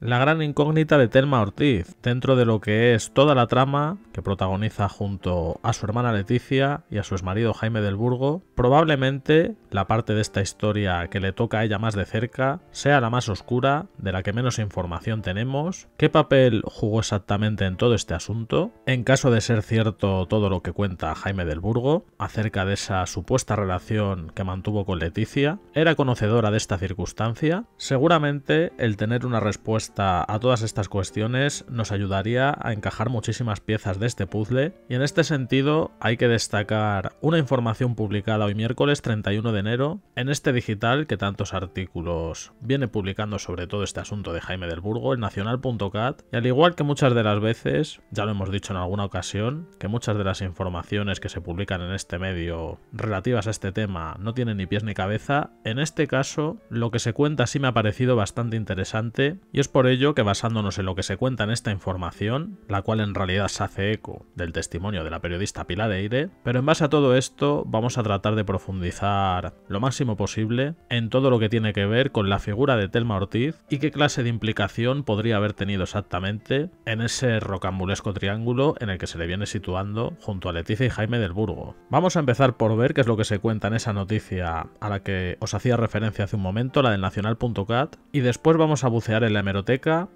La gran incógnita de Telma Ortiz, dentro de lo que es toda la trama que protagoniza junto a su hermana Leticia y a su exmarido Jaime del Burgo, probablemente la parte de esta historia que le toca a ella más de cerca sea la más oscura, de la que menos información tenemos, qué papel jugó exactamente en todo este asunto, en caso de ser cierto todo lo que cuenta Jaime del Burgo acerca de esa supuesta relación que mantuvo con Leticia, era conocedora de esta circunstancia, seguramente el tener una respuesta a todas estas cuestiones nos ayudaría a encajar muchísimas piezas de este puzzle y en este sentido hay que destacar una información publicada hoy miércoles 31 de enero en este digital que tantos artículos viene publicando sobre todo este asunto de Jaime del Burgo, el nacional.cat y al igual que muchas de las veces, ya lo hemos dicho en alguna ocasión, que muchas de las informaciones que se publican en este medio relativas a este tema no tienen ni pies ni cabeza, en este caso lo que se cuenta sí me ha parecido bastante interesante y es por por ello que basándonos en lo que se cuenta en esta información, la cual en realidad se hace eco del testimonio de la periodista Pilar Eire, pero en base a todo esto vamos a tratar de profundizar lo máximo posible en todo lo que tiene que ver con la figura de Telma Ortiz y qué clase de implicación podría haber tenido exactamente en ese rocambulesco triángulo en el que se le viene situando junto a Leticia y Jaime del Burgo. Vamos a empezar por ver qué es lo que se cuenta en esa noticia a la que os hacía referencia hace un momento, la del nacional.cat, y después vamos a bucear en la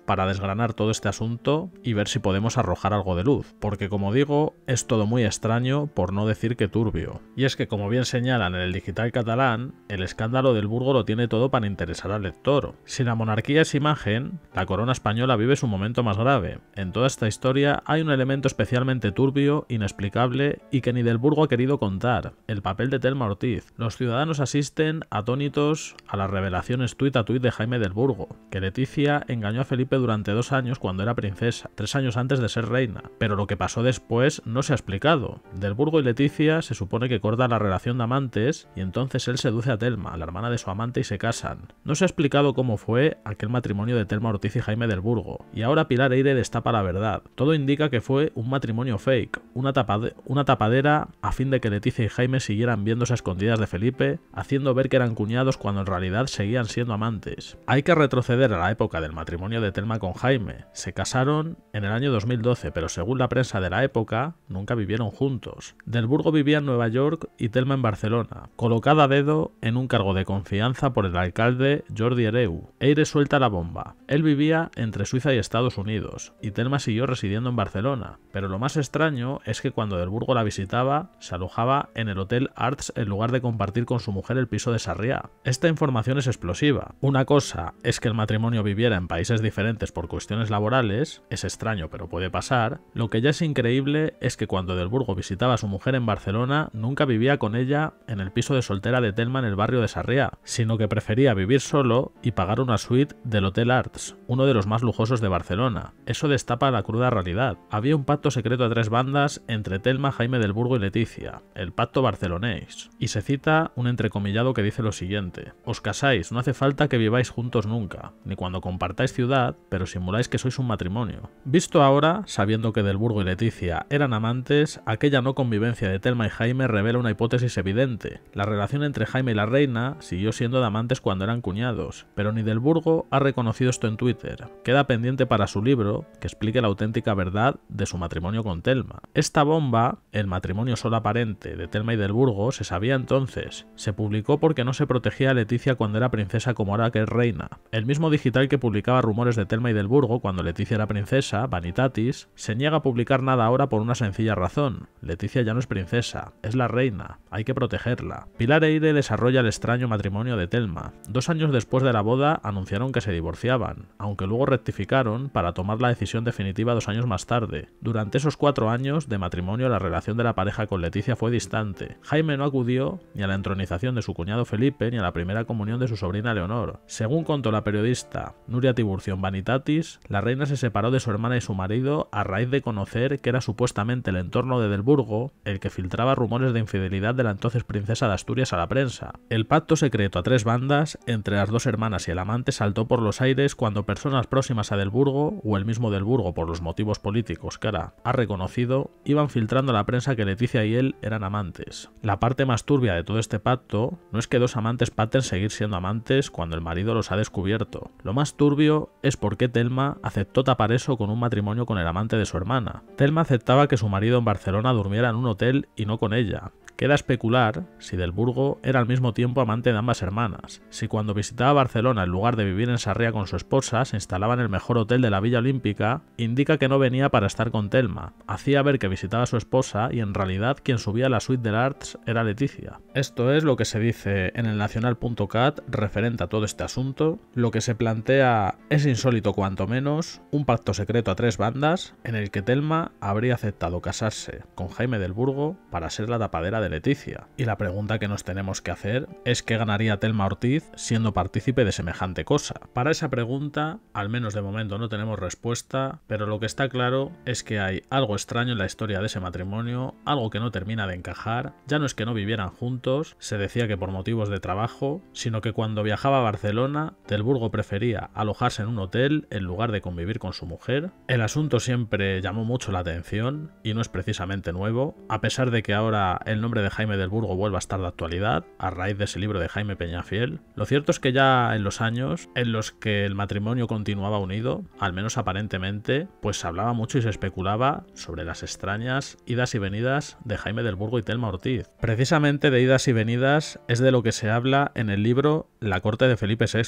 para desgranar todo este asunto y ver si podemos arrojar algo de luz, porque como digo, es todo muy extraño por no decir que turbio. Y es que como bien señalan en el digital catalán, el escándalo del Burgo lo tiene todo para interesar al lector. Si la monarquía es imagen, la corona española vive su momento más grave. En toda esta historia hay un elemento especialmente turbio, inexplicable y que ni del Burgo ha querido contar, el papel de Telma Ortiz. Los ciudadanos asisten atónitos a las revelaciones tuit a tuit de Jaime del Burgo, que Leticia en engañó a Felipe durante dos años cuando era princesa, tres años antes de ser reina, pero lo que pasó después no se ha explicado. Delburgo y Leticia se supone que cortan la relación de amantes y entonces él seduce a Telma, la hermana de su amante, y se casan. No se ha explicado cómo fue aquel matrimonio de Telma Ortiz y Jaime del Burgo y ahora Pilar Eire destapa la verdad. Todo indica que fue un matrimonio fake, una, tapadera a fin de que Leticia y Jaime siguieran viéndose a escondidas de Felipe, haciendo ver que eran cuñados cuando en realidad seguían siendo amantes. Hay que retroceder a la época del matrimonio de Telma con Jaime. Se casaron en el año 2012, pero según la prensa de la época, nunca vivieron juntos. Del Burgo vivía en Nueva York y Telma en Barcelona, colocada a dedo en un cargo de confianza por el alcalde Jordi Ereu. Eire suelta la bomba. Él vivía entre Suiza y Estados Unidos, y Telma siguió residiendo en Barcelona, pero lo más extraño es que cuando Del Burgo la visitaba, se alojaba en el Hotel Arts en lugar de compartir con su mujer el piso de Sarriá. Esta información es explosiva. Una cosa es que el matrimonio viviera en países diferentes por cuestiones laborales, es extraño, pero puede pasar, lo que ya es increíble es que cuando Delburgo visitaba a su mujer en Barcelona, nunca vivía con ella en el piso de soltera de Telma en el barrio de Sarriá, sino que prefería vivir solo y pagar una suite del Hotel Arts, uno de los más lujosos de Barcelona. Eso destapa la cruda realidad. Había un pacto secreto a tres bandas entre Telma, Jaime Delburgo y Leticia, el pacto barcelonés, y se cita un entrecomillado que dice lo siguiente: Os casáis, no hace falta que viváis juntos nunca, ni cuando compartáis ciudad, pero simuláis que sois un matrimonio. Visto ahora, sabiendo que Delburgo y Leticia eran amantes, aquella no convivencia de Telma y Jaime revela una hipótesis evidente. La relación entre Jaime y la reina siguió siendo de amantes cuando eran cuñados, pero ni Delburgo ha reconocido esto en Twitter. Queda pendiente para su libro que explique la auténtica verdad de su matrimonio con Telma. Esta bomba, el matrimonio solo aparente de Telma y Delburgo, se sabía entonces. Se publicó porque no se protegía a Leticia cuando era princesa como ahora que es reina. El mismo digital que publicaba rumores de Telma y Delburgo cuando Leticia era princesa Vanitatis, se niega a publicar nada ahora por una sencilla razón. Leticia ya no es princesa, es la reina, hay que protegerla. Pilar Eire desarrolla el extraño matrimonio de Telma. Dos años después de la boda anunciaron que se divorciaban, aunque luego rectificaron para tomar la decisión definitiva dos años más tarde. Durante esos cuatro años de matrimonio la relación de la pareja con Leticia fue distante. Jaime no acudió ni a la entronización de su cuñado Felipe ni a la primera comunión de su sobrina Leonor. Según contó la periodista Nuria Tiburción Vanitatis, la reina se separó de su hermana y su marido a raíz de conocer que era supuestamente el entorno de Delburgo el que filtraba rumores de infidelidad de la entonces princesa de Asturias a la prensa. El pacto secreto a tres bandas entre las dos hermanas y el amante saltó por los aires cuando personas próximas a Delburgo, o el mismo Del Burgo por los motivos políticos que ahora ha reconocido, iban filtrando a la prensa que Leticia y él eran amantes. La parte más turbia de todo este pacto no es que dos amantes paten seguir siendo amantes cuando el marido los ha descubierto. Lo más turbio es por qué Telma aceptó tapar eso con un matrimonio con el amante de su hermana. Telma aceptaba que su marido en Barcelona durmiera en un hotel y no con ella. Queda especular si Del Burgo era al mismo tiempo amante de ambas hermanas, si cuando visitaba Barcelona en lugar de vivir en Sarria con su esposa se instalaba en el mejor hotel de la Villa Olímpica, indica que no venía para estar con Telma, hacía ver que visitaba a su esposa y en realidad quien subía a la suite del Arts era Leticia. Esto es lo que se dice en el nacional.cat referente a todo este asunto, lo que se plantea es insólito cuanto menos, un pacto secreto a tres bandas en el que Telma habría aceptado casarse con Jaime del Burgo para ser la tapadera de Leticia. Y la pregunta que nos tenemos que hacer es qué ganaría Telma Ortiz siendo partícipe de semejante cosa. Para esa pregunta, al menos de momento no tenemos respuesta, pero lo que está claro es que hay algo extraño en la historia de ese matrimonio, algo que no termina de encajar, ya no es que no vivieran juntos, se decía que por motivos de trabajo, sino que cuando viajaba a Barcelona, Del Burgo prefería alojarse en un hotel en lugar de convivir con su mujer, el asunto siempre llamó mucho la atención y no es precisamente nuevo, a pesar de que ahora el nombre de Jaime del Burgo vuelva a estar de actualidad, a raíz de ese libro de Jaime Peñafiel. Lo cierto es que ya en los años en los que el matrimonio continuaba unido, al menos aparentemente, pues se hablaba mucho y se especulaba sobre las extrañas idas y venidas de Jaime del Burgo y Telma Ortiz. Precisamente de idas y venidas es de lo que se habla en el libro La corte de Felipe VI,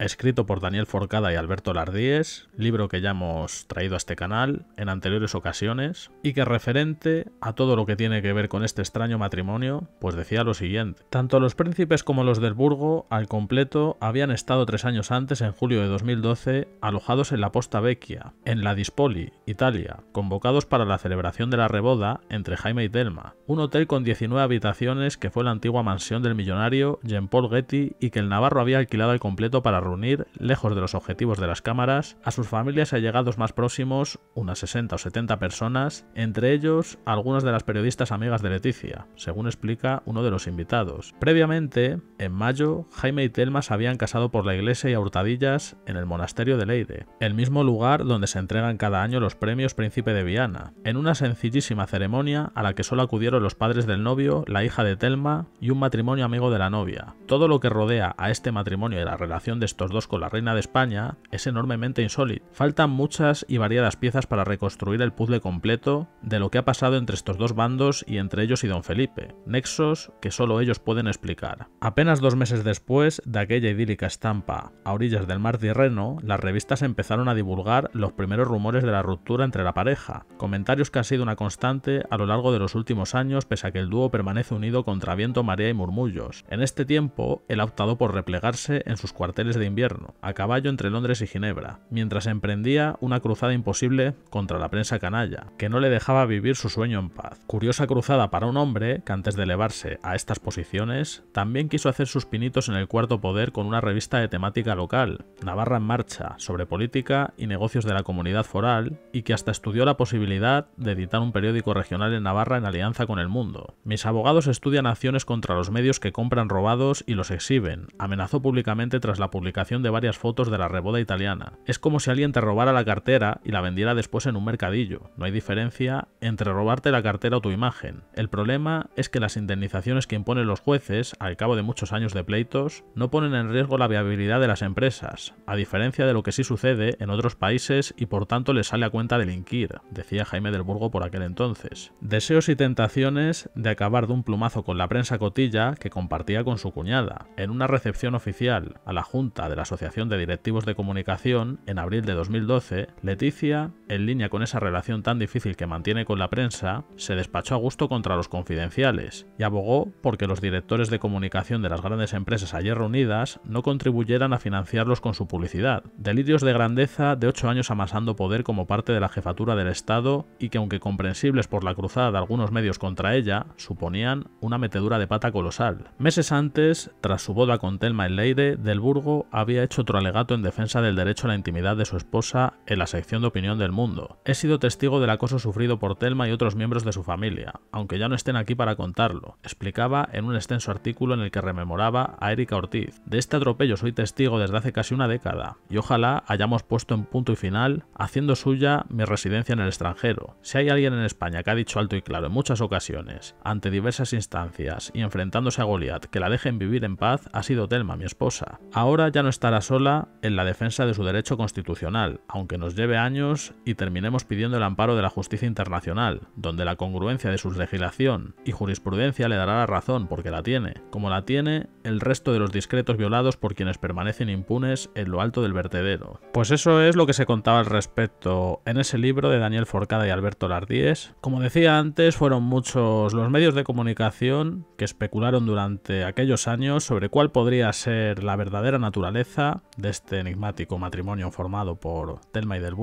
escrito por Daniel Forcada y Alberto Lardíez, libro que llamamos traído a este canal en anteriores ocasiones y que referente a todo lo que tiene que ver con este extraño matrimonio, pues decía lo siguiente. Tanto los príncipes como los del Burgo, al completo, habían estado tres años antes, en julio de 2012, alojados en la Posta Vecchia, en la Dispoli, Italia, convocados para la celebración de la reboda entre Jaime y Delma, un hotel con 19 habitaciones que fue la antigua mansión del millonario Jean-Paul Getty y que el Navarro había alquilado al completo para reunir, lejos de los objetivos de las cámaras, a sus familias allegados más próximos unas 60 o 70 personas, entre ellos algunas de las periodistas amigas de Leticia, según explica uno de los invitados. Previamente, en mayo, Jaime y Telma se habían casado por la iglesia y a hurtadillas en el monasterio de Leide, el mismo lugar donde se entregan cada año los premios Príncipe de Viana, en una sencillísima ceremonia a la que solo acudieron los padres del novio, la hija de Telma y un matrimonio amigo de la novia. Todo lo que rodea a este matrimonio y la relación de estos dos con la reina de España es enormemente insólito. Faltan muchas y variadas piezas para reconstruir el puzzle completo de lo que ha pasado entre estos dos bandos y entre ellos y Don Felipe, nexos que solo ellos pueden explicar. Apenas dos meses después de aquella idílica estampa a orillas del mar Tirreno, las revistas empezaron a divulgar los primeros rumores de la ruptura entre la pareja, comentarios que han sido una constante a lo largo de los últimos años pese a que el dúo permanece unido contra viento, marea y murmullos. En este tiempo, él ha optado por replegarse en sus cuarteles de invierno, a caballo entre Londres y Ginebra, mientras emprendía una cruz imposible contra la prensa canalla, que no le dejaba vivir su sueño en paz. Curiosa cruzada para un hombre que antes de elevarse a estas posiciones, también quiso hacer sus pinitos en el cuarto poder con una revista de temática local, Navarra en Marcha, sobre política y negocios de la comunidad foral, y que hasta estudió la posibilidad de editar un periódico regional en Navarra en alianza con el mundo. Mis abogados estudian acciones contra los medios que compran robados y los exhiben, amenazó públicamente tras la publicación de varias fotos de la reboda italiana. Es como si alguien te robara la cartera y la vendiera después en un mercadillo. No hay diferencia entre robarte la cartera o tu imagen. El problema es que las indemnizaciones que imponen los jueces, al cabo de muchos años de pleitos, no ponen en riesgo la viabilidad de las empresas, a diferencia de lo que sí sucede en otros países y por tanto les sale a cuenta delinquir, decía Jaime del Burgo por aquel entonces. Deseos y tentaciones de acabar de un plumazo con la prensa cotilla que compartía con su cuñada, en una recepción oficial a la Junta de la Asociación de Directivos de Comunicación en abril de 2012, le Leticia, en línea con esa relación tan difícil que mantiene con la prensa, se despachó a gusto contra los confidenciales y abogó porque los directores de comunicación de las grandes empresas ayer reunidas no contribuyeran a financiarlos con su publicidad. Delirios de grandeza de ocho años amasando poder como parte de la jefatura del Estado y que, aunque comprensibles por la cruzada de algunos medios contra ella, suponían una metedura de pata colosal. Meses antes, tras su boda con Telma en Leire, Del Burgo había hecho otro alegato en defensa del derecho a la intimidad de su esposa, en las de opinión del mundo. He sido testigo del acoso sufrido por Telma y otros miembros de su familia, aunque ya no estén aquí para contarlo, explicaba en un extenso artículo en el que rememoraba a Erika Ortiz. De este atropello soy testigo desde hace casi una década, y ojalá hayamos puesto en punto y final, haciendo suya mi residencia en el extranjero. Si hay alguien en España que ha dicho alto y claro en muchas ocasiones, ante diversas instancias y enfrentándose a Goliat, que la dejen vivir en paz, ha sido Telma, mi esposa. Ahora ya no estará sola en la defensa de su derecho constitucional, aunque nos lleve años y terminemos pidiendo el amparo de la justicia internacional, donde la congruencia de su legislación y jurisprudencia le dará la razón porque la tiene, como la tiene el resto de los discretos violados por quienes permanecen impunes en lo alto del vertedero. Pues eso es lo que se contaba al respecto en ese libro de Daniel Forcada y Alberto Lardíez. Como decía antes, fueron muchos los medios de comunicación que especularon durante aquellos años sobre cuál podría ser la verdadera naturaleza de este enigmático matrimonio formado por Telma y del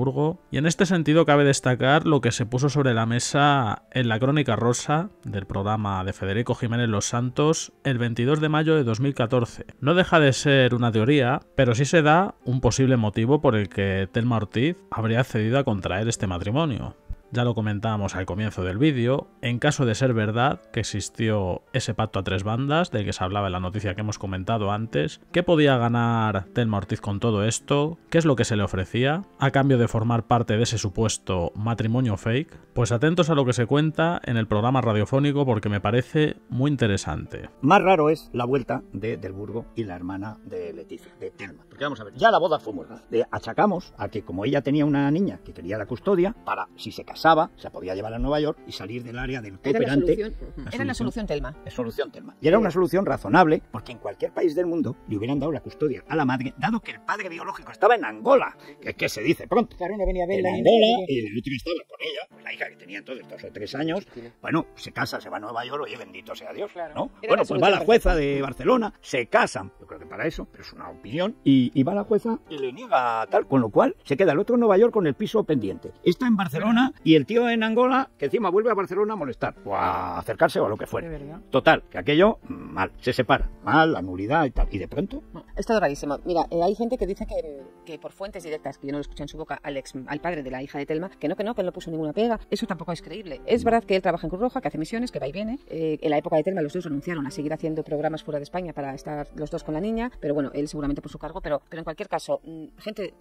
y en este sentido cabe destacar lo que se puso sobre la mesa en la Crónica Rosa del programa de Federico Jiménez Los Santos el 22 de mayo de 2014. No deja de ser una teoría, pero sí se da un posible motivo por el que Telma Ortiz habría accedido a contraer este matrimonio ya lo comentábamos al comienzo del vídeo, en caso de ser verdad que existió ese pacto a tres bandas del que se hablaba en la noticia que hemos comentado antes, ¿qué podía ganar Telma Ortiz con todo esto? ¿Qué es lo que se le ofrecía a cambio de formar parte de ese supuesto matrimonio fake? Pues atentos a lo que se cuenta en el programa radiofónico porque me parece muy interesante. Más raro es la vuelta de Del Burgo y la hermana de Leticia, de Telma. Porque vamos a ver, ya la boda fue Le achacamos a que como ella tenía una niña que quería la custodia para si se casa se podía llevar a Nueva York y salir del área del cooperante. Era la solución, Telma. solución Telma. Y era una solución razonable, porque en cualquier país del mundo le hubieran dado la custodia a la madre, dado que el padre biológico estaba en Angola, que, que se dice pronto. Claro, venía a En Angola, y el último estaba con ella, la hija que tenía entonces dos o tres años, bueno, se casa, se va a Nueva York, oye, bendito sea Dios, claro. ¿no? bueno, pues va la jueza de Barcelona, se casan, yo creo que para eso, pero es una opinión, y, y va la jueza y le niega tal, con lo cual se queda el otro en Nueva York con el piso pendiente. Está en Barcelona y el tío en Angola, que encima vuelve a Barcelona a molestar, o a acercarse o a lo que fuera. Total, que aquello, mal, se separa, mal, la nulidad y tal. Y de pronto. Está es Mira, eh, hay gente que dice que, por fuentes directas, que yo no lo escuché en su boca, al, ex, al padre de la hija de Telma, que no, que no, que no puso ninguna pega. Eso tampoco es creíble. Es verdad que él trabaja en Cruz Roja, que hace misiones, que va y viene. Eh, en la época de Telma, los dos renunciaron a seguir haciendo programas fuera de España para estar los dos con la niña, pero bueno, él seguramente por su cargo, pero, pero en cualquier caso, mm, gente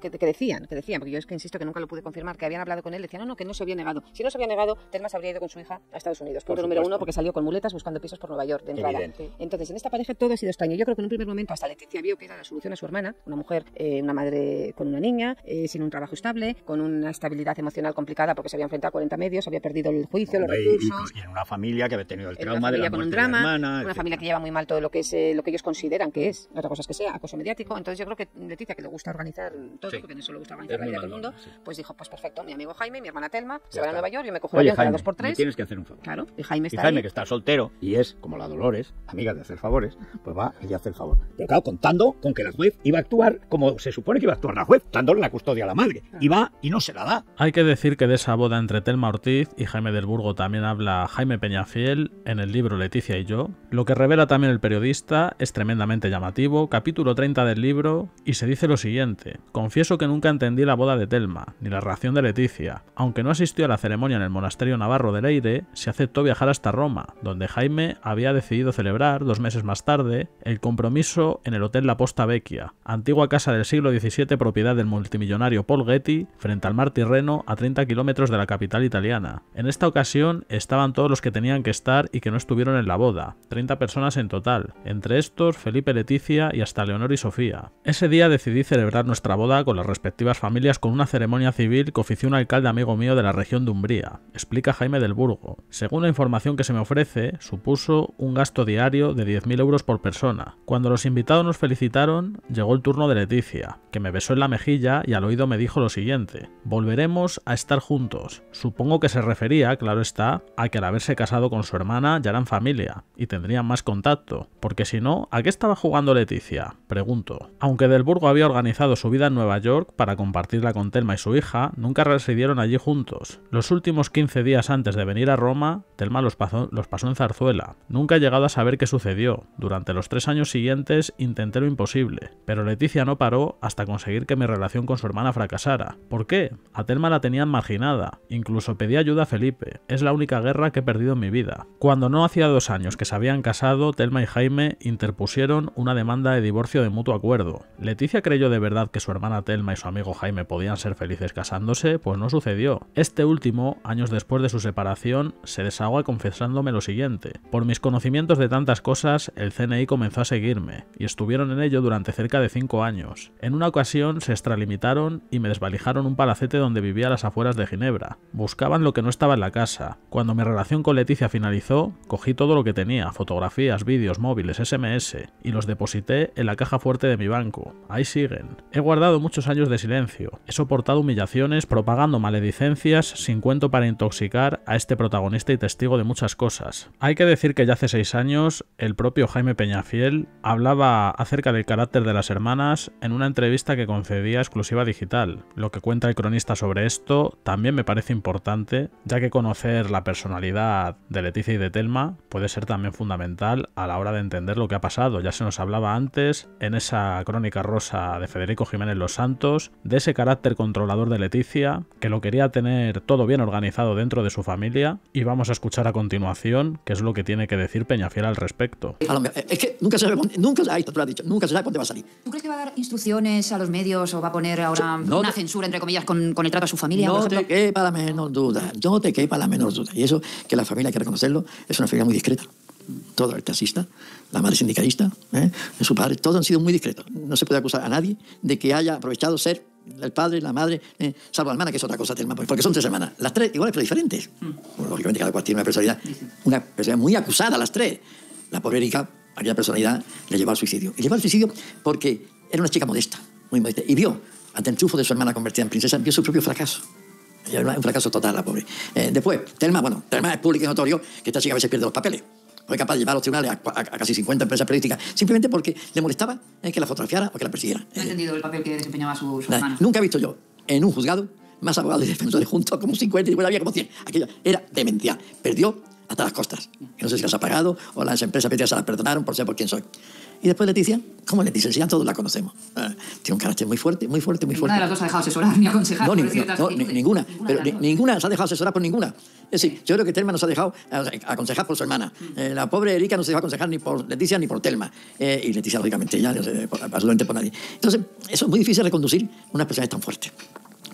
que, que decían, que decían, porque yo es que insisto que nunca lo pude confirmar, que habían hablado con él le no, no, que no se había negado. Si no se había negado, Telma se habría ido con su hija a Estados Unidos. Punto por número uno, porque salió con muletas buscando pisos por Nueva York de entrada. Entonces, en esta pareja todo ha sido extraño. Yo creo que en un primer momento hasta Leticia vio que era la solución a su hermana, una mujer, eh, una madre con una niña, eh, sin un trabajo estable, con una estabilidad emocional complicada porque se había enfrentado a 40 medios, había perdido el juicio, los recursos. Y, en una familia que había tenido el trauma de la drama, hermana, Una familia que lleva muy mal todo lo que, es, eh, lo que ellos consideran que es, otra cosa que sea, acoso mediático. Entonces, yo creo que Leticia, que le gusta organizar todo, sí. porque no solo gusta organizar la vida del mundo, pues dijo, pues perfecto, mi amigo Jaime mi hermana Telma, se va a Nueva York, yo me cojo Oye, Jaime, dos por tres. tienes que hacer un favor. Claro, y Jaime está. que está soltero y es, como la Dolores, amiga de hacer favores, pues va y hace el favor. Pero claro, contando con que la juez iba a actuar como se supone que iba a actuar la juez, dándole la custodia a la madre. Y va y no se la da. Hay que decir que de esa boda entre Telma Ortiz y Jaime del Burgo también habla Jaime Peñafiel en el libro Leticia y yo. Lo que revela también el periodista es tremendamente llamativo, capítulo 30 del libro, y se dice lo siguiente. Confieso que nunca entendí la boda de Telma, ni la reacción de Leticia, aunque no asistió a la ceremonia en el monasterio navarro de Leire, se aceptó viajar hasta Roma, donde Jaime había decidido celebrar, dos meses más tarde, el compromiso en el Hotel La Posta Vecchia, antigua casa del siglo XVII propiedad del multimillonario Paul Getty, frente al mar Tirreno, a 30 kilómetros de la capital italiana. En esta ocasión estaban todos los que tenían que estar y que no estuvieron en la boda, 30 personas en total, entre estos Felipe Leticia y hasta Leonor y Sofía. Ese día decidí celebrar nuestra boda con las respectivas familias con una ceremonia civil que ofició un alcalde amigo mío de la región de Umbría, explica Jaime del Burgo. Según la información que se me ofrece, supuso un gasto diario de 10.000 euros por persona. Cuando los invitados nos felicitaron, llegó el turno de Leticia, que me besó en la mejilla y al oído me dijo lo siguiente, volveremos a estar juntos. Supongo que se refería, claro está, a que al haberse casado con su hermana ya eran familia y tendrían más contacto, porque si no, ¿a qué estaba jugando Leticia? Pregunto. Aunque del Burgo había organizado su vida en Nueva York para compartirla con Telma y su hija, nunca residieron allí juntos. Los últimos 15 días antes de venir a Roma, Telma los pasó, en Zarzuela. Nunca he llegado a saber qué sucedió. Durante los tres años siguientes intenté lo imposible, pero Leticia no paró hasta conseguir que mi relación con su hermana fracasara. ¿Por qué? A Telma la tenían marginada. Incluso pedí ayuda a Felipe. Es la única guerra que he perdido en mi vida. Cuando no hacía dos años que se habían casado, Telma y Jaime interpusieron una demanda de divorcio de mutuo acuerdo. ¿Leticia creyó de verdad que su hermana Telma y su amigo Jaime podían ser felices casándose? Pues no sucedió dio. Este último, años después de su separación, se desahoga confesándome lo siguiente. Por mis conocimientos de tantas cosas, el CNI comenzó a seguirme, y estuvieron en ello durante cerca de cinco años. En una ocasión se extralimitaron y me desvalijaron un palacete donde vivía a las afueras de Ginebra. Buscaban lo que no estaba en la casa. Cuando mi relación con Leticia finalizó, cogí todo lo que tenía, fotografías, vídeos, móviles, SMS, y los deposité en la caja fuerte de mi banco. Ahí siguen. He guardado muchos años de silencio, he soportado humillaciones propagando maledicciones licencias sin cuento para intoxicar a este protagonista y testigo de muchas cosas. Hay que decir que ya hace seis años el propio Jaime Peñafiel hablaba acerca del carácter de las hermanas en una entrevista que concedía exclusiva digital. Lo que cuenta el cronista sobre esto también me parece importante, ya que conocer la personalidad de Leticia y de Telma puede ser también fundamental a la hora de entender lo que ha pasado. Ya se nos hablaba antes en esa crónica rosa de Federico Jiménez Los Santos de ese carácter controlador de Leticia que lo quería tener todo bien organizado dentro de su familia y vamos a escuchar a continuación qué es lo que tiene que decir Peñafiel al respecto. Eh, es que nunca se sabe, nunca, lo dicho, nunca se sabe dónde va a salir. ¿Tú crees que va a dar instrucciones a los medios o va a poner ahora una censura, entre comillas, con, el trato a su familia? No te quepa la menor duda, no te quepa la menor duda. Y eso, que la familia hay que reconocerlo, es una familia muy discreta todo el taxista, la madre sindicalista, ¿eh? su padre, todos han sido muy discretos. No se puede acusar a nadie de que haya aprovechado ser el padre, la madre, eh, salvo la hermana, que es otra cosa, porque son tres hermanas. Las tres iguales pero diferentes. Mm. lógicamente cada cual tiene una personalidad, una personalidad muy acusada, las tres. La pobre Erika, aquella personalidad, le llevó al suicidio. Y llevó al suicidio porque era una chica modesta, muy modesta. Y vio, ante el triunfo de su hermana convertida en princesa, vio su propio fracaso. Un fracaso total, la pobre. Eh, después, Telma, bueno, Telma es público y notorio que esta chica a veces pierde los papeles fue capaz de llevar a los tribunales a, casi 50 empresas periodísticas, simplemente porque le molestaba eh, que la fotografiara o que la persiguiera. No he entendido el papel que desempeñaba su, su hermano. Nunca he visto yo en un juzgado más abogados y defensores juntos, como 50 y bueno, había como 100. Aquello era demencial. Perdió hasta las costas. no sé si las ha pagado o las empresas periodísticas se las perdonaron por ser por quien soy. Y después Leticia, ¿Cómo Leticia, ya todos la conocemos. Ah, tiene un carácter muy fuerte, muy fuerte, muy fuerte. Ninguna de las dos ha dejado asesorar ni aconsejar. No, ninguna. Pero ninguna se ha dejado asesorar por ninguna. Es decir, yo creo que Telma nos ha dejado aconsejar por su hermana. Mm. Eh, la pobre Erika no se dejó aconsejar ni por Leticia ni por Telma. Eh, y Leticia, lógicamente, ya no absolutamente por nadie. Entonces, eso es muy difícil reconducir unas personas tan fuertes.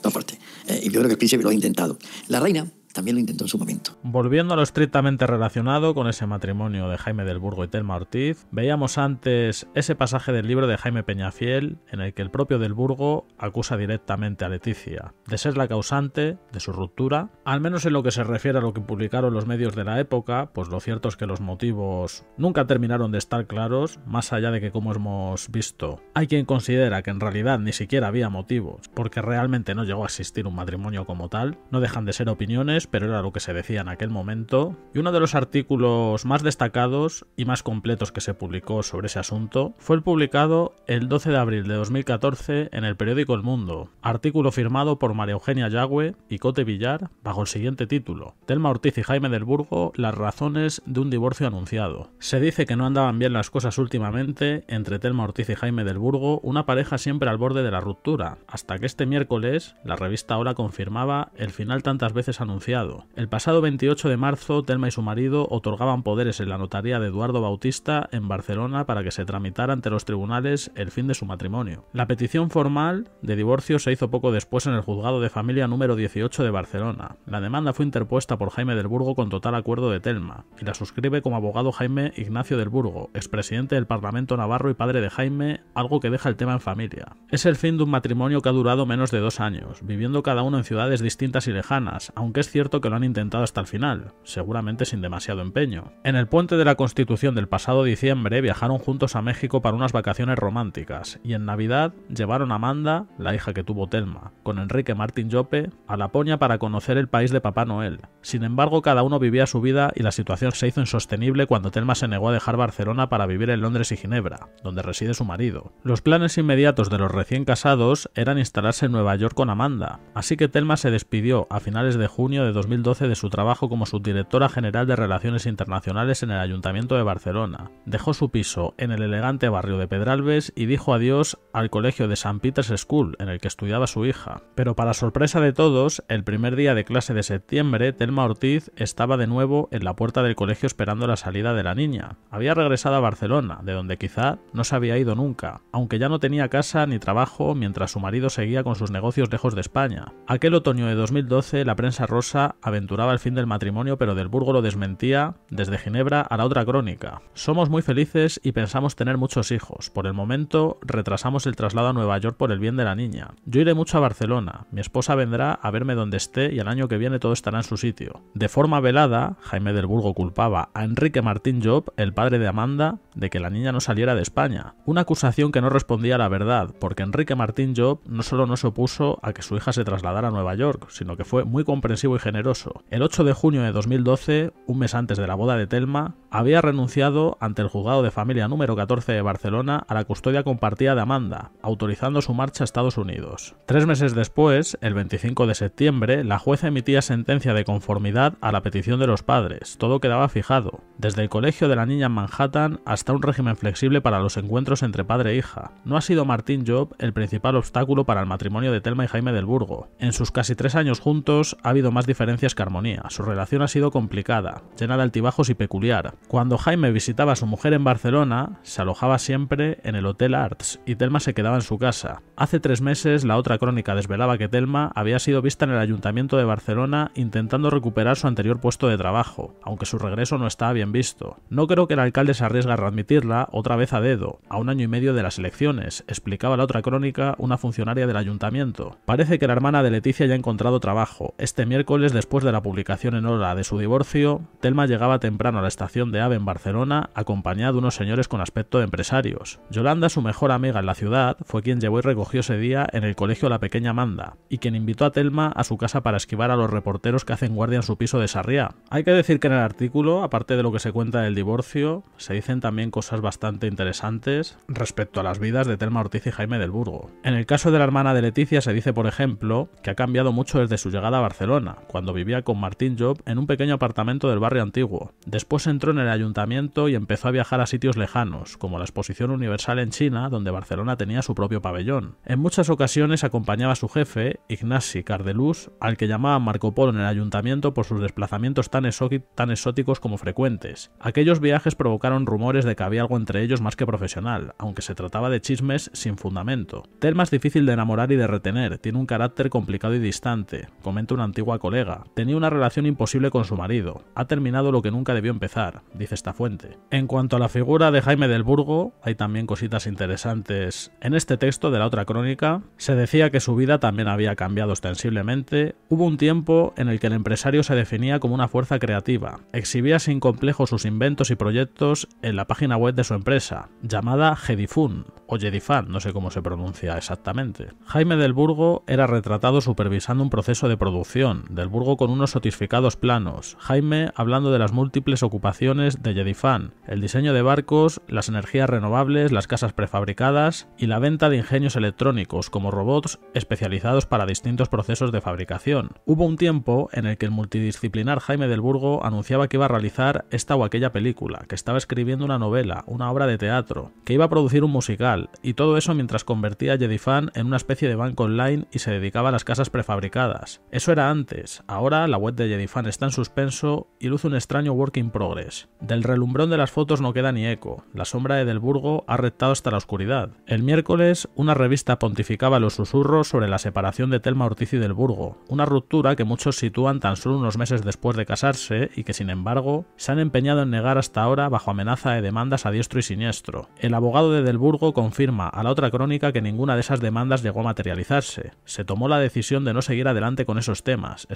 Tan fuertes. Eh, y yo creo que el príncipe lo ha intentado. La reina también lo intentó en su momento. Volviendo a lo estrictamente relacionado con ese matrimonio de Jaime del Burgo y Telma Ortiz, veíamos antes ese pasaje del libro de Jaime Peñafiel en el que el propio del Burgo acusa directamente a Leticia de ser la causante de su ruptura, al menos en lo que se refiere a lo que publicaron los medios de la época, pues lo cierto es que los motivos nunca terminaron de estar claros, más allá de que como hemos visto, hay quien considera que en realidad ni siquiera había motivos, porque realmente no llegó a existir un matrimonio como tal, no dejan de ser opiniones pero era lo que se decía en aquel momento, y uno de los artículos más destacados y más completos que se publicó sobre ese asunto fue el publicado el 12 de abril de 2014 en el periódico El Mundo, artículo firmado por María Eugenia Yagüe y Cote Villar bajo el siguiente título, Telma Ortiz y Jaime del Burgo, las razones de un divorcio anunciado. Se dice que no andaban bien las cosas últimamente entre Telma Ortiz y Jaime del Burgo, una pareja siempre al borde de la ruptura, hasta que este miércoles la revista Ahora confirmaba el final tantas veces anunciado el pasado 28 de marzo, Telma y su marido otorgaban poderes en la notaría de Eduardo Bautista en Barcelona para que se tramitara ante los tribunales el fin de su matrimonio. La petición formal de divorcio se hizo poco después en el juzgado de familia número 18 de Barcelona. La demanda fue interpuesta por Jaime del Burgo con total acuerdo de Telma y la suscribe como abogado Jaime Ignacio del Burgo, expresidente del Parlamento Navarro y padre de Jaime, algo que deja el tema en familia. Es el fin de un matrimonio que ha durado menos de dos años, viviendo cada uno en ciudades distintas y lejanas, aunque es cierto cierto que lo han intentado hasta el final, seguramente sin demasiado empeño. En el puente de la Constitución del pasado diciembre viajaron juntos a México para unas vacaciones románticas, y en Navidad llevaron a Amanda, la hija que tuvo Telma, con Enrique Martín Jope, a La Poña para conocer el país de Papá Noel. Sin embargo, cada uno vivía su vida y la situación se hizo insostenible cuando Telma se negó a dejar Barcelona para vivir en Londres y Ginebra, donde reside su marido. Los planes inmediatos de los recién casados eran instalarse en Nueva York con Amanda, así que Telma se despidió a finales de junio de 2012 de su trabajo como subdirectora general de Relaciones Internacionales en el Ayuntamiento de Barcelona. Dejó su piso en el elegante barrio de Pedralbes y dijo adiós al colegio de St. Peter's School, en el que estudiaba su hija. Pero para sorpresa de todos, el primer día de clase de septiembre, Telma Ortiz estaba de nuevo en la puerta del colegio esperando la salida de la niña. Había regresado a Barcelona, de donde quizá no se había ido nunca, aunque ya no tenía casa ni trabajo mientras su marido seguía con sus negocios lejos de España. Aquel otoño de 2012, la prensa rosa aventuraba el fin del matrimonio, pero del Burgo lo desmentía desde Ginebra a la otra crónica. Somos muy felices y pensamos tener muchos hijos. Por el momento, retrasamos el traslado a Nueva York por el bien de la niña. Yo iré mucho a Barcelona. Mi esposa vendrá a verme donde esté y el año que viene todo estará en su sitio. De forma velada, Jaime del Burgo culpaba a Enrique Martín Job, el padre de Amanda, de que la niña no saliera de España. Una acusación que no respondía a la verdad, porque Enrique Martín Job no solo no se opuso a que su hija se trasladara a Nueva York, sino que fue muy comprensivo y el 8 de junio de 2012, un mes antes de la boda de Telma, había renunciado ante el juzgado de familia número 14 de Barcelona a la custodia compartida de Amanda, autorizando su marcha a Estados Unidos. Tres meses después, el 25 de septiembre, la jueza emitía sentencia de conformidad a la petición de los padres. Todo quedaba fijado, desde el colegio de la niña en Manhattan hasta un régimen flexible para los encuentros entre padre e hija. No ha sido Martín Job el principal obstáculo para el matrimonio de Telma y Jaime del Burgo. En sus casi tres años juntos ha habido más diferencias que armonía. Su relación ha sido complicada, llena de altibajos y peculiar. Cuando Jaime visitaba a su mujer en Barcelona, se alojaba siempre en el Hotel Arts y Telma se quedaba en su casa. Hace tres meses, la otra crónica desvelaba que Telma había sido vista en el Ayuntamiento de Barcelona intentando recuperar su anterior puesto de trabajo, aunque su regreso no estaba bien visto. No creo que el alcalde se arriesgue a readmitirla otra vez a dedo, a un año y medio de las elecciones, explicaba la otra crónica una funcionaria del ayuntamiento. Parece que la hermana de Leticia ya ha encontrado trabajo. Este miércoles después de la publicación en hora de su divorcio, Telma llegaba temprano a la estación de AVE en Barcelona acompañada de unos señores con aspecto de empresarios. Yolanda, su mejor amiga en la ciudad, fue quien llevó y recogió ese día en el colegio la pequeña Amanda, y quien invitó a Telma a su casa para esquivar a los reporteros que hacen guardia en su piso de Sarriá. Hay que decir que en el artículo, aparte de lo que se cuenta del divorcio, se dicen también cosas bastante interesantes respecto a las vidas de Telma Ortiz y Jaime del Burgo. En el caso de la hermana de Leticia se dice, por ejemplo, que ha cambiado mucho desde su llegada a Barcelona, cuando vivía con Martín Job en un pequeño apartamento del barrio antiguo. Después entró en el ayuntamiento y empezó a viajar a sitios lejanos, como la Exposición Universal en China, donde Barcelona tenía su propio pabellón. En muchas ocasiones acompañaba a su jefe, Ignasi Cardelús, al que llamaba Marco Polo en el ayuntamiento por sus desplazamientos tan, exóticos como frecuentes. Aquellos viajes provocaron rumores de que había algo entre ellos más que profesional, aunque se trataba de chismes sin fundamento. Telma es difícil de enamorar y de retener, tiene un carácter complicado y distante, comenta una antigua colega Tenía una relación imposible con su marido. Ha terminado lo que nunca debió empezar, dice esta fuente. En cuanto a la figura de Jaime del Burgo, hay también cositas interesantes. En este texto de la otra crónica, se decía que su vida también había cambiado ostensiblemente. Hubo un tiempo en el que el empresario se definía como una fuerza creativa. Exhibía sin complejo sus inventos y proyectos en la página web de su empresa, llamada Jedifun o Jedifan, no sé cómo se pronuncia exactamente. Jaime del Burgo era retratado supervisando un proceso de producción del burgo con unos sotificados planos, Jaime hablando de las múltiples ocupaciones de fan el diseño de barcos, las energías renovables, las casas prefabricadas y la venta de ingenios electrónicos como robots especializados para distintos procesos de fabricación. Hubo un tiempo en el que el multidisciplinar Jaime del Burgo anunciaba que iba a realizar esta o aquella película, que estaba escribiendo una novela, una obra de teatro, que iba a producir un musical, y todo eso mientras convertía jedi fan en una especie de banco online y se dedicaba a las casas prefabricadas. Eso era antes, Ahora la web de JediFan está en suspenso y luce un extraño work in progress. Del relumbrón de las fotos no queda ni eco, la sombra de Delburgo ha rectado hasta la oscuridad. El miércoles, una revista pontificaba los susurros sobre la separación de Telma Ortiz y Del Burgo, una ruptura que muchos sitúan tan solo unos meses después de casarse y que sin embargo se han empeñado en negar hasta ahora bajo amenaza de demandas a diestro y siniestro. El abogado de Delburgo confirma a la otra crónica que ninguna de esas demandas llegó a materializarse. Se tomó la decisión de no seguir adelante con esos temas,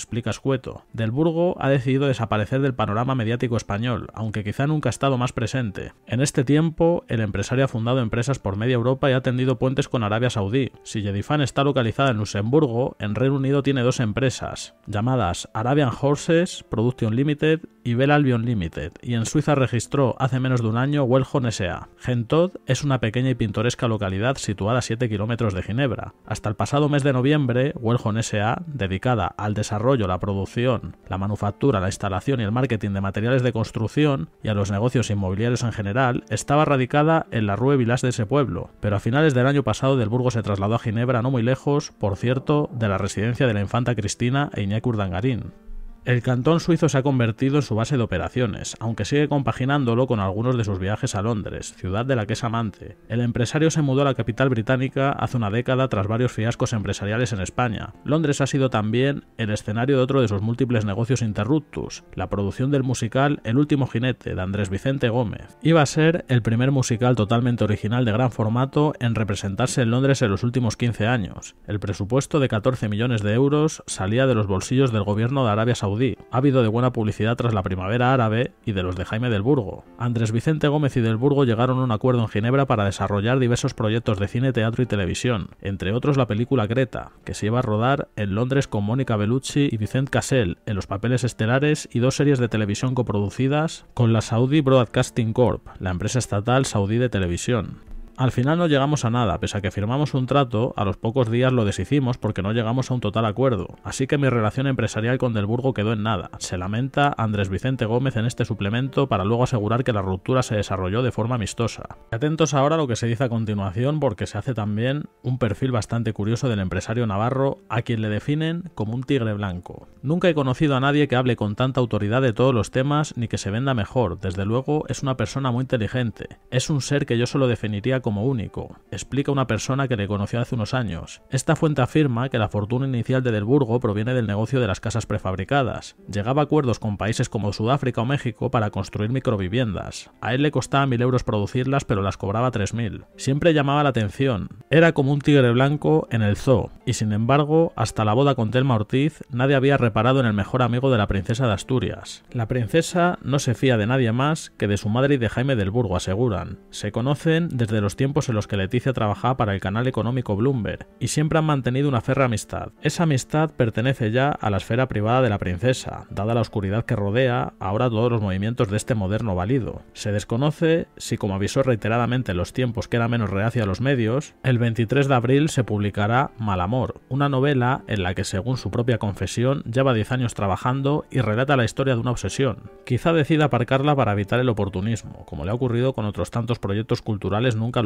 del Burgo ha decidido desaparecer del panorama mediático español, aunque quizá nunca ha estado más presente. En este tiempo, el empresario ha fundado empresas por media Europa y ha tendido puentes con Arabia Saudí. Si Jedifan está localizada en Luxemburgo, en Reino Unido tiene dos empresas, llamadas Arabian Horses, Production Limited y Bell Albion Limited, y en Suiza registró hace menos de un año Wellhorn S.A. Gentod es una pequeña y pintoresca localidad situada a 7 kilómetros de Ginebra. Hasta el pasado mes de noviembre, Wellhorn S.A., dedicada al desarrollo la producción, la manufactura, la instalación y el marketing de materiales de construcción y a los negocios inmobiliarios en general, estaba radicada en la Rue Vilas de ese pueblo, pero a finales del año pasado Delburgo se trasladó a Ginebra, no muy lejos, por cierto, de la residencia de la infanta Cristina e Iñaki Urdangarín. El cantón suizo se ha convertido en su base de operaciones, aunque sigue compaginándolo con algunos de sus viajes a Londres, ciudad de la que es amante. El empresario se mudó a la capital británica hace una década tras varios fiascos empresariales en España. Londres ha sido también el escenario de otro de sus múltiples negocios interruptus, la producción del musical El último jinete de Andrés Vicente Gómez. Iba a ser el primer musical totalmente original de gran formato en representarse en Londres en los últimos 15 años. El presupuesto de 14 millones de euros salía de los bolsillos del gobierno de Arabia Saudita ha ávido de buena publicidad tras la primavera árabe y de los de Jaime del Burgo. Andrés Vicente Gómez y del Burgo llegaron a un acuerdo en Ginebra para desarrollar diversos proyectos de cine, teatro y televisión, entre otros la película Greta, que se iba a rodar en Londres con Mónica Bellucci y Vicente Cassel en los papeles estelares y dos series de televisión coproducidas con la Saudi Broadcasting Corp, la empresa estatal saudí de televisión. Al final no llegamos a nada, pese a que firmamos un trato, a los pocos días lo deshicimos porque no llegamos a un total acuerdo, así que mi relación empresarial con Del Burgo quedó en nada. Se lamenta Andrés Vicente Gómez en este suplemento para luego asegurar que la ruptura se desarrolló de forma amistosa. Atentos ahora a lo que se dice a continuación porque se hace también un perfil bastante curioso del empresario navarro a quien le definen como un tigre blanco. Nunca he conocido a nadie que hable con tanta autoridad de todos los temas ni que se venda mejor, desde luego es una persona muy inteligente, es un ser que yo solo definiría como único, explica una persona que le conoció hace unos años. Esta fuente afirma que la fortuna inicial de Delburgo proviene del negocio de las casas prefabricadas. Llegaba a acuerdos con países como Sudáfrica o México para construir microviviendas. A él le costaba mil euros producirlas pero las cobraba 3.000. Siempre llamaba la atención. Era como un tigre blanco en el zoo y sin embargo, hasta la boda con Telma Ortiz, nadie había reparado en el mejor amigo de la princesa de Asturias. La princesa no se fía de nadie más que de su madre y de Jaime Delburgo, aseguran. Se conocen desde los tiempos en los que Leticia trabajaba para el canal económico Bloomberg, y siempre han mantenido una férrea amistad. Esa amistad pertenece ya a la esfera privada de la princesa, dada la oscuridad que rodea ahora todos los movimientos de este moderno válido. Se desconoce si, como avisó reiteradamente en los tiempos que era menos reacia a los medios, el 23 de abril se publicará Malamor, una novela en la que, según su propia confesión, lleva 10 años trabajando y relata la historia de una obsesión. Quizá decida aparcarla para evitar el oportunismo, como le ha ocurrido con otros tantos proyectos culturales nunca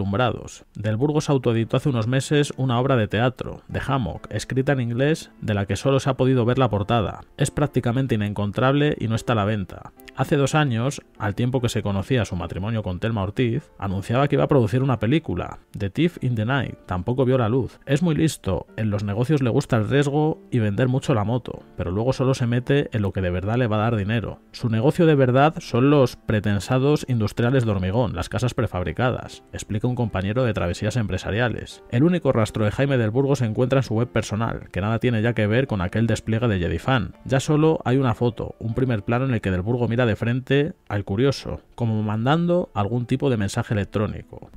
del Burgos autoeditó hace unos meses una obra de teatro, The Hammock, escrita en inglés, de la que solo se ha podido ver la portada. Es prácticamente inencontrable y no está a la venta. Hace dos años, al tiempo que se conocía su matrimonio con Telma Ortiz, anunciaba que iba a producir una película, The Thief in the Night, tampoco vio la luz. Es muy listo, en los negocios le gusta el riesgo y vender mucho la moto, pero luego solo se mete en lo que de verdad le va a dar dinero. Su negocio de verdad son los pretensados industriales de hormigón, las casas prefabricadas, explica un compañero de travesías empresariales. El único rastro de Jaime del Burgo se encuentra en su web personal, que nada tiene ya que ver con aquel despliegue de fan. Ya solo hay una foto, un primer plano en el que Delburgo mira de frente al curioso, como mandando algún tipo de mensaje electrónico.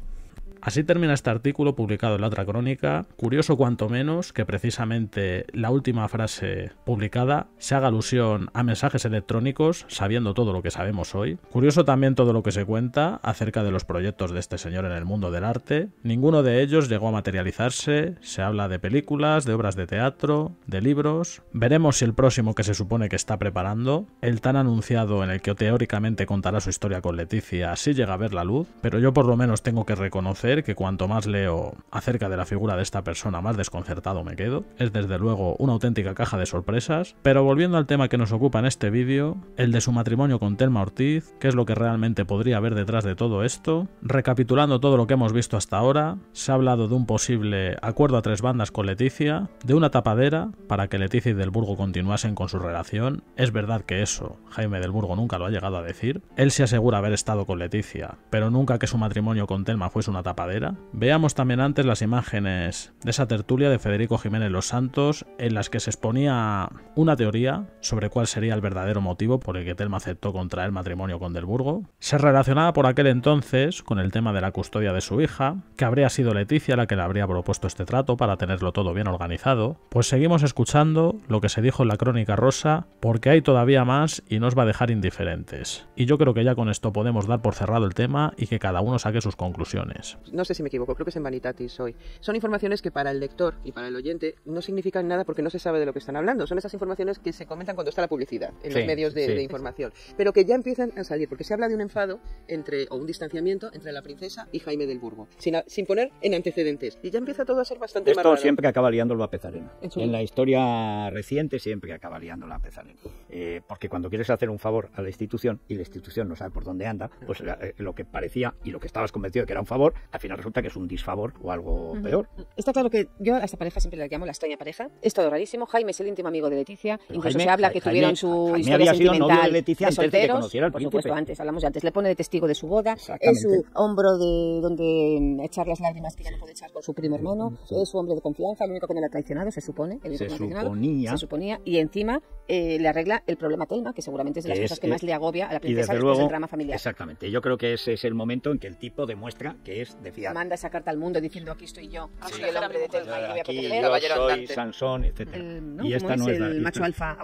Así termina este artículo publicado en la otra crónica, curioso cuanto menos que precisamente la última frase publicada se haga alusión a mensajes electrónicos, sabiendo todo lo que sabemos hoy. Curioso también todo lo que se cuenta acerca de los proyectos de este señor en el mundo del arte. Ninguno de ellos llegó a materializarse, se habla de películas, de obras de teatro, de libros. Veremos si el próximo que se supone que está preparando, el tan anunciado en el que teóricamente contará su historia con Leticia, sí llega a ver la luz, pero yo por lo menos tengo que reconocer que cuanto más leo acerca de la figura de esta persona, más desconcertado me quedo. Es desde luego una auténtica caja de sorpresas, pero volviendo al tema que nos ocupa en este vídeo, el de su matrimonio con Telma Ortiz, qué es lo que realmente podría haber detrás de todo esto, recapitulando todo lo que hemos visto hasta ahora, se ha hablado de un posible acuerdo a tres bandas con Leticia, de una tapadera para que Leticia y Del Burgo continuasen con su relación, es verdad que eso Jaime Del Burgo nunca lo ha llegado a decir, él se asegura haber estado con Leticia, pero nunca que su matrimonio con Telma fuese una tapadera veamos también antes las imágenes de esa tertulia de Federico Jiménez Los Santos en las que se exponía una teoría sobre cuál sería el verdadero motivo por el que Telma aceptó contraer matrimonio con Del Burgo. Se relacionaba por aquel entonces con el tema de la custodia de su hija, que habría sido Leticia la que le habría propuesto este trato para tenerlo todo bien organizado. Pues seguimos escuchando lo que se dijo en la crónica rosa porque hay todavía más y nos va a dejar indiferentes. Y yo creo que ya con esto podemos dar por cerrado el tema y que cada uno saque sus conclusiones no sé si me equivoco, creo que es en Vanitatis hoy. Son informaciones que para el lector y para el oyente no significan nada porque no se sabe de lo que están hablando. Son esas informaciones que se comentan cuando está la publicidad en los medios de, información, pero que ya empiezan a salir porque se habla de un enfado entre o un distanciamiento entre la princesa y Jaime del Burgo, sin, poner en antecedentes. Y ya empieza todo a ser bastante Esto siempre acaba liando la pezarena. En la historia reciente siempre acaba liando la pezarena. Eh, porque cuando quieres hacer un favor a la institución y la institución no sabe por dónde anda, pues eh, lo que parecía y lo que estabas convencido de que era un favor, al final resulta que es un disfavor o algo peor. Está claro que yo a esta pareja siempre la llamo la extraña pareja. Es todo rarísimo. Jaime es el íntimo amigo de Leticia. Incluso se habla que tuvieron su Jaime historia había sido sentimental novio de Leticia antes de que conociera al Por supuesto, antes, hablamos de antes. Le pone de testigo de su boda. Es su hombro de donde mm, echar las lágrimas que ya no puede echar con su primo hermano. Es su hombre de confianza, el único que no ha traicionado, se supone. El se, suponía. se suponía. Y encima eh, le arregla el problema Telma, que seguramente es de las cosas que más le agobia a la princesa después luego, del drama familiar. Exactamente. Yo creo que ese es el momento en que el tipo demuestra que es Manda esa carta al mundo diciendo aquí estoy yo, soy el hombre de Telma y aquí yo soy Sansón, Y esta es, el macho alfa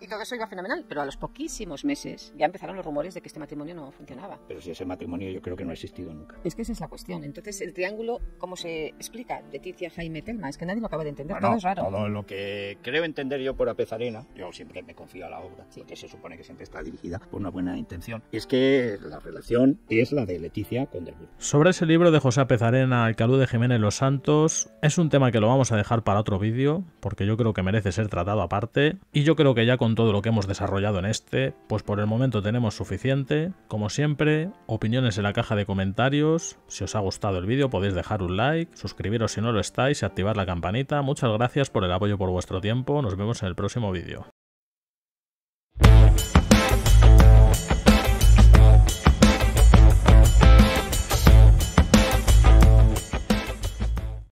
Y todo eso iba fenomenal, pero a los poquísimos meses ya empezaron los rumores de que este matrimonio no funcionaba. Pero si ese matrimonio yo creo que no ha existido nunca. Es que esa es la cuestión. Entonces, el triángulo, ¿cómo se explica? Leticia, Jaime, Telma, es que nadie lo acaba de entender, todo es raro. Todo lo que creo entender yo por Apezarena, yo siempre me confío a la obra, que se supone que siempre está dirigida por una buena intención, es que la relación es la de Leticia con Del sobre ese libro de José Pezarena, Calú de Jiménez Los Santos, es un tema que lo vamos a dejar para otro vídeo, porque yo creo que merece ser tratado aparte, y yo creo que ya con todo lo que hemos desarrollado en este, pues por el momento tenemos suficiente. Como siempre, opiniones en la caja de comentarios, si os ha gustado el vídeo podéis dejar un like, suscribiros si no lo estáis y activar la campanita. Muchas gracias por el apoyo por vuestro tiempo, nos vemos en el próximo vídeo.